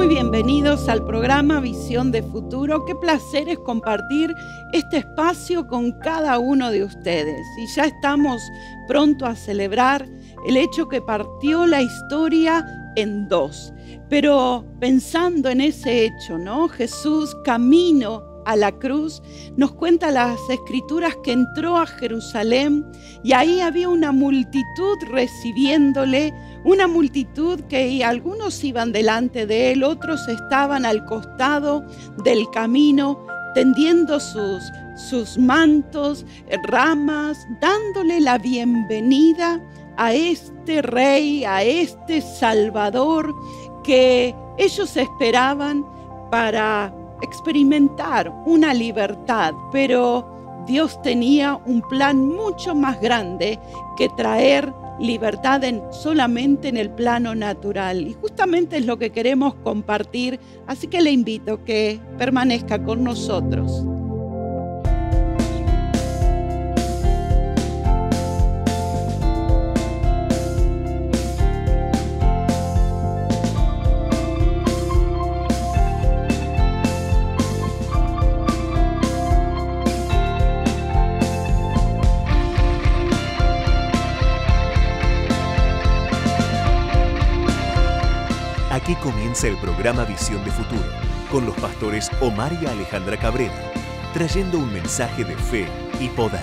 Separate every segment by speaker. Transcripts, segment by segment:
Speaker 1: Muy bienvenidos al programa Visión de Futuro. Qué placer es compartir este espacio con cada uno de ustedes. Y ya estamos pronto a celebrar el hecho que partió la historia en dos. Pero pensando en ese hecho, ¿no? Jesús camino a la cruz, nos cuenta las escrituras que entró a Jerusalén y ahí había una multitud recibiéndole, una multitud que algunos iban delante de él, otros estaban al costado del camino, tendiendo sus, sus mantos, ramas, dándole la bienvenida a este rey, a este salvador que ellos esperaban para experimentar una libertad, pero Dios tenía un plan mucho más grande que traer libertad solamente en el plano natural. Y justamente es lo que queremos compartir, así que le invito a que permanezca con nosotros.
Speaker 2: el programa Visión de Futuro con los pastores Omar y Alejandra Cabrera, trayendo un mensaje de fe y poder.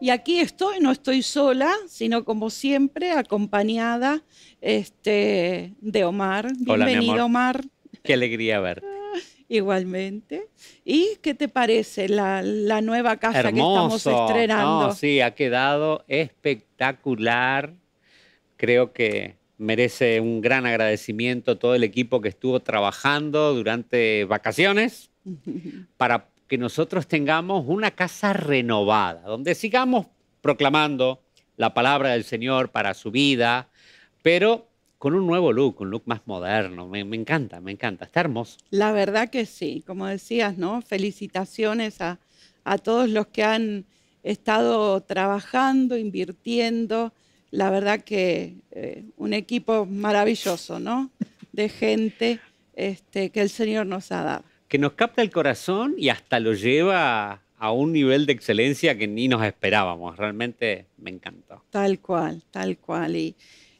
Speaker 1: Y aquí estoy, no estoy sola, sino como siempre acompañada este, de Omar. Bienvenido, Omar.
Speaker 2: Qué alegría verte.
Speaker 1: Igualmente. ¿Y qué te parece la, nueva casa que estamos estrenando? No,
Speaker 2: sí, ha quedado espectacular. Creo que merece un gran agradecimiento todo el equipo que estuvo trabajando durante vacaciones para que nosotros tengamos una casa renovada, donde sigamos proclamando la palabra del Señor para su vida, pero con un nuevo look, un look más moderno. Me, encanta, me encanta. Está hermoso.
Speaker 1: La verdad que sí, como decías, ¿no? Felicitaciones a, todos los que han estado trabajando, invirtiendo. La verdad que eh, un equipo maravilloso, ¿no? De gente este, que el Señor nos ha dado.
Speaker 2: Que nos capta el corazón y hasta lo lleva a un nivel de excelencia que ni nos esperábamos. Realmente me encantó.
Speaker 1: Tal cual, tal cual. Y,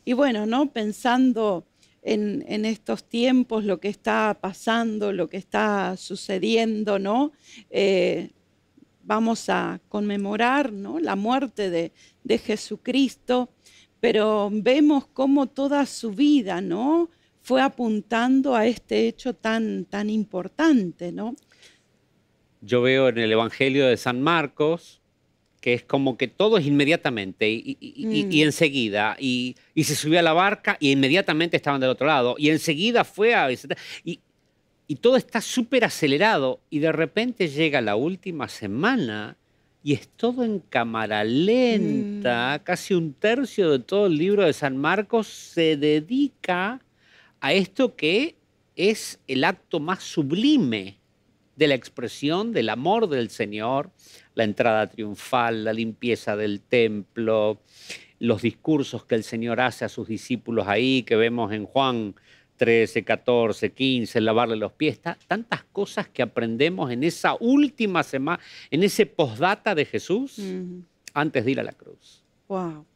Speaker 1: y bueno, ¿no? pensando en, estos tiempos, lo que está pasando, lo que está sucediendo, ¿no? Eh, vamos a conmemorar ¿no? la muerte de, de, Jesucristo, pero vemos cómo toda su vida, ¿no? fue apuntando a este hecho tan, tan importante, ¿no?
Speaker 2: Yo veo en el Evangelio de San Marcos, que es como que todo es inmediatamente y, mm. enseguida. Y, se subió a la barca y inmediatamente estaban del otro lado. Y enseguida fue a visitar. Y, todo está súper acelerado. Y de repente llega la última semana y es todo en cámara lenta. Mm. Casi un tercio de todo el libro de San Marcos se dedica a esto que es el acto más sublime de la expresión del amor del Señor la entrada triunfal, la limpieza del templo, los discursos que el Señor hace a sus discípulos ahí, que vemos en Juan 13, 14, 15, lavarle los pies, tantas cosas que aprendemos en esa última semana, en ese postdata de Jesús, antes de ir a la cruz.
Speaker 1: Wow.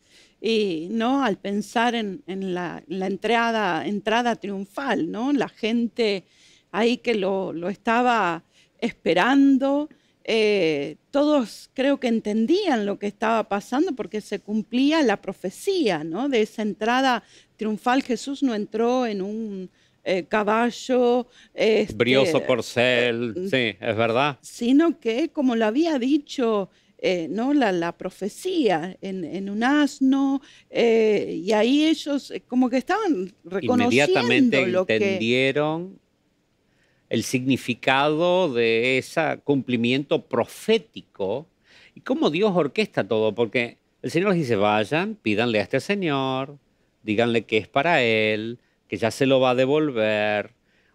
Speaker 1: Y no al pensar en, la, entrada, entrada triunfal, ¿no? La gente ahí que lo, lo estaba esperando, eh, todos creo que entendían lo que estaba pasando porque se cumplía la profecía, ¿no? De esa entrada triunfal, Jesús no entró en un eh, caballo. Este, Brioso
Speaker 2: corcel, sí, es verdad.
Speaker 1: Sino que, como lo había dicho eh, ¿no? la, profecía, en, un asno, y ahí ellos como que estaban reconociendo entendieron
Speaker 2: el significado de ese cumplimiento profético y cómo Dios orquesta todo, porque el Señor les dice, vayan, pídanle a este Señor, díganle que es para Él, que ya se lo va a devolver,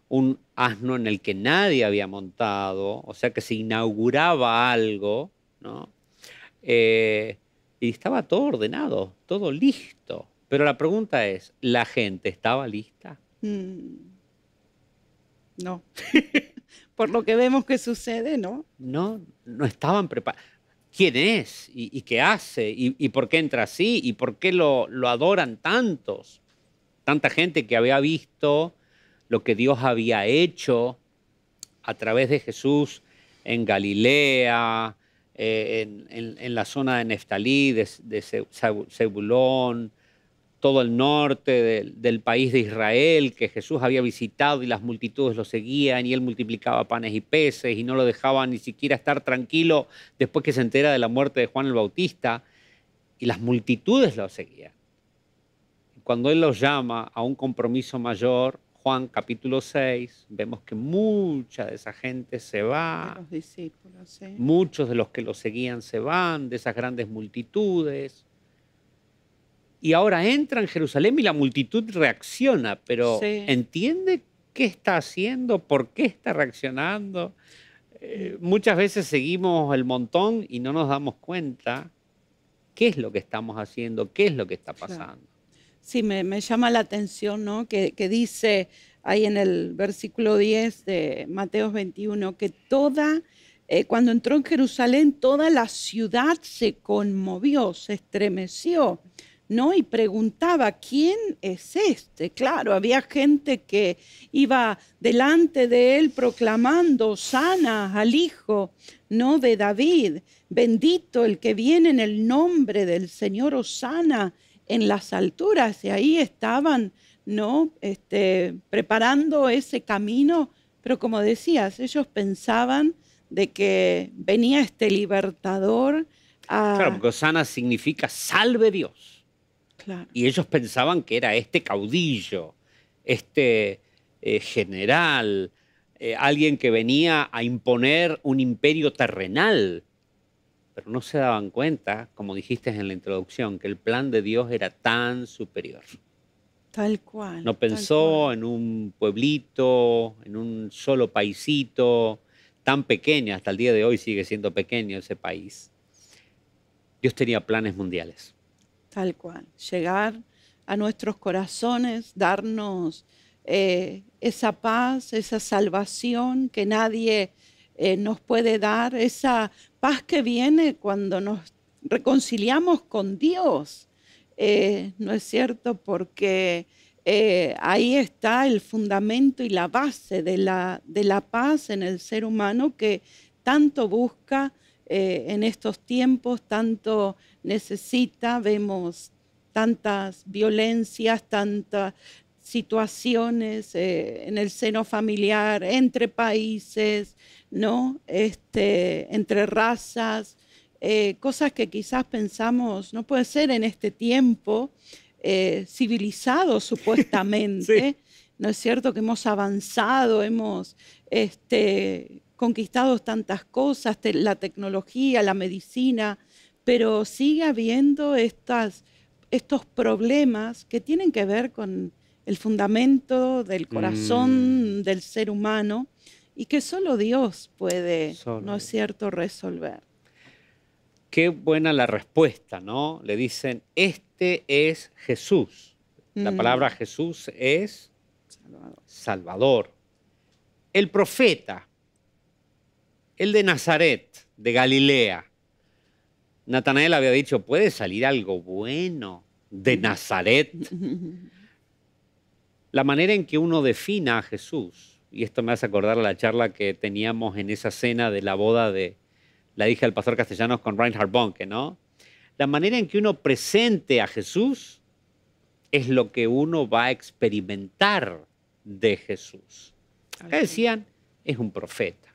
Speaker 2: un asno en el que nadie había montado, o sea que se inauguraba algo, ¿no? Eh, y estaba todo ordenado, todo listo. Pero la pregunta es, ¿la gente estaba lista?
Speaker 1: Mm. No. Por lo que vemos que sucede, ¿no?
Speaker 2: No, no estaban preparados. ¿Quién es? ¿Y, qué hace? ¿Y, por qué entra así? ¿Y por qué lo, adoran tantos? Tanta gente que había visto lo que Dios había hecho a través de Jesús en Galilea, eh, en, la zona de Neftalí, de, de todo el norte del, país de Israel que Jesús había visitado y las multitudes lo seguían y él multiplicaba panes y peces y no lo dejaba ni siquiera estar tranquilo después que se entera de la muerte de Juan el Bautista y las multitudes lo seguían. Cuando él los llama a un compromiso mayor, Juan capítulo 6, vemos que mucha de esa gente se va. Muchos de los que lo seguían se van, de esas grandes multitudes y ahora entra en Jerusalén y la multitud reacciona, pero ¿entiende qué está haciendo? ¿Por qué está reaccionando? Eh, muchas veces seguimos el montón y no nos damos cuenta qué es lo que estamos haciendo, qué es lo que está pasando.
Speaker 1: Sí, me, llama la atención, ¿no? Que, dice ahí en el versículo 10 de Mateos 21 que toda... Eh, cuando entró en Jerusalén, toda la ciudad se conmovió, se estremeció. Y preguntaba, ¿quién es este? Claro, había gente que iba delante de él proclamando, sana al Hijo, ¿no? De David, bendito el que viene en el nombre del Señor, Osana en las alturas. Y ahí estaban, ¿no? Este, preparando ese camino, pero como decías, ellos pensaban de que venía este libertador.
Speaker 2: Claro, porque Osana significa salve Dios. Y ellos pensaban que era este caudillo, este eh, general, eh, alguien que venía a imponer un imperio terrenal. Pero no se daban cuenta, como dijiste en la introducción, que el plan de Dios era tan superior.
Speaker 1: Tal cual. No pensó
Speaker 2: en un pueblito, en un solo paisito, tan pequeño, hasta el día de hoy sigue siendo pequeño ese país. Dios tenía planes mundiales.
Speaker 1: Tal cual. Llegar a nuestros corazones, darnos eh, esa paz, esa salvación que nadie eh, nos puede dar, esa paz que viene cuando nos reconciliamos con Dios. Eh, ¿No es cierto? Porque ahí está el fundamento y la base de la, de la paz en el ser humano que tanto busca en estos tiempos, tanto necesita, vemos tantas violencias, tantas situaciones eh, en el seno familiar, entre países, ¿no? Este, entre razas, eh, cosas que quizás pensamos no puede ser en este tiempo eh, civilizado supuestamente, ¿no es cierto? Que hemos avanzado, hemos este, conquistado tantas cosas, la tecnología, la medicina, pero sigue habiendo estas, estos problemas que tienen que ver con el fundamento del corazón mm. del ser humano y que solo Dios puede, ¿no es cierto?, resolver.
Speaker 2: Qué buena la respuesta, ¿no? Le dicen, este es Jesús. La mm. palabra Jesús es Salvador. El profeta, el de Nazaret, de Galilea, Natanael había dicho, puede salir algo bueno de Nazaret. La manera en que uno defina a Jesús, y esto me hace acordar la charla que teníamos en esa cena de la boda de la hija del pastor Castellanos con Reinhard Bonke, ¿no? La manera en que uno presente a Jesús es lo que uno va a experimentar de Jesús. Acá decían, es un profeta.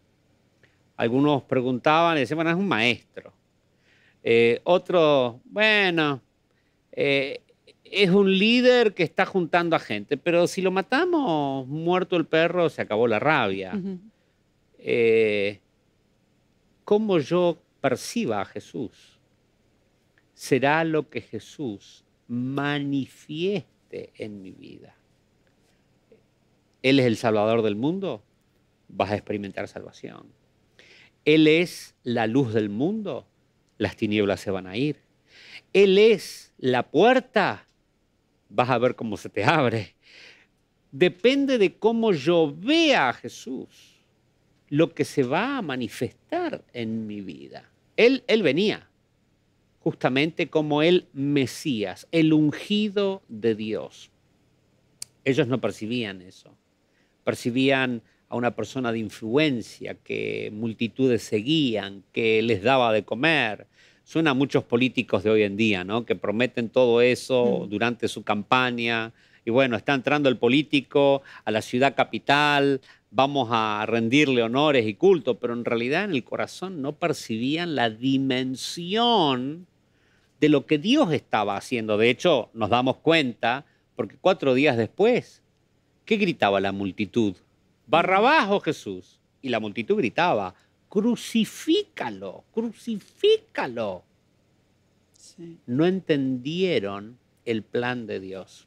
Speaker 2: Algunos preguntaban, decían, bueno, es un maestro. Eh, otro, bueno, eh, es un líder que está juntando a gente, pero si lo matamos, muerto el perro, se acabó la rabia. Eh, ¿Cómo yo perciba a Jesús? Será lo que Jesús manifieste en mi vida. Él es el Salvador del mundo, vas a experimentar salvación. Él es la luz del mundo, las tinieblas se van a ir. Él es la puerta. Vas a ver cómo se te abre. Depende de cómo yo vea a Jesús, lo que se va a manifestar en mi vida. Él, él venía justamente como el Mesías, el ungido de Dios. Ellos no percibían eso. Percibían a una persona de influencia que multitudes seguían, que les daba de comer. Suena a muchos políticos de hoy en día, ¿no? Que prometen todo eso mm. durante su campaña. Y bueno, está entrando el político a la ciudad capital, vamos a rendirle honores y culto, pero en realidad en el corazón no percibían la dimensión de lo que Dios estaba haciendo. De hecho, nos damos cuenta, porque cuatro días después, ¿qué gritaba la multitud? barra Jesús. Y la multitud gritaba, crucifícalo, crucifícalo. No entendieron el plan de Dios.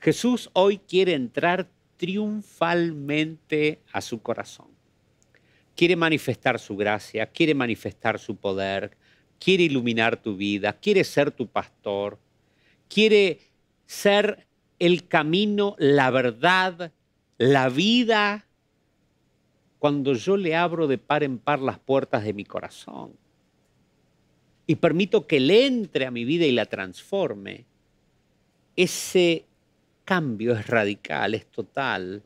Speaker 2: Jesús hoy quiere entrar triunfalmente a su corazón. Quiere manifestar su gracia, quiere manifestar su poder, quiere iluminar tu vida, quiere ser tu pastor, quiere ser el camino, la verdad la vida cuando yo le abro de par en par las puertas de mi corazón y permito que le entre a mi vida y la transforme, ese cambio es radical, es total,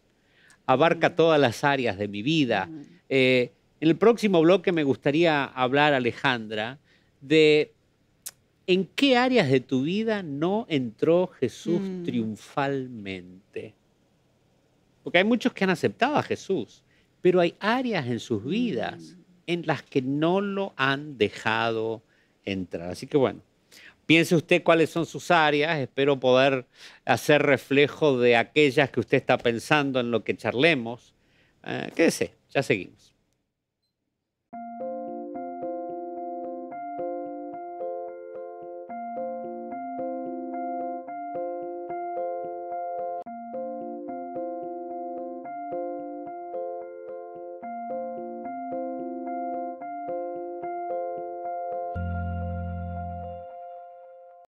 Speaker 2: abarca mm. todas las áreas de mi vida. Mm. Eh, en el próximo bloque me gustaría hablar, Alejandra, de en qué áreas de tu vida no entró Jesús mm. triunfalmente. Porque hay muchos que han aceptado a Jesús, pero hay áreas en sus vidas en las que no lo han dejado entrar. Así que bueno, piense usted cuáles son sus áreas. Espero poder hacer reflejo de aquellas que usted está pensando en lo que charlemos. Eh, quédese, ya seguimos.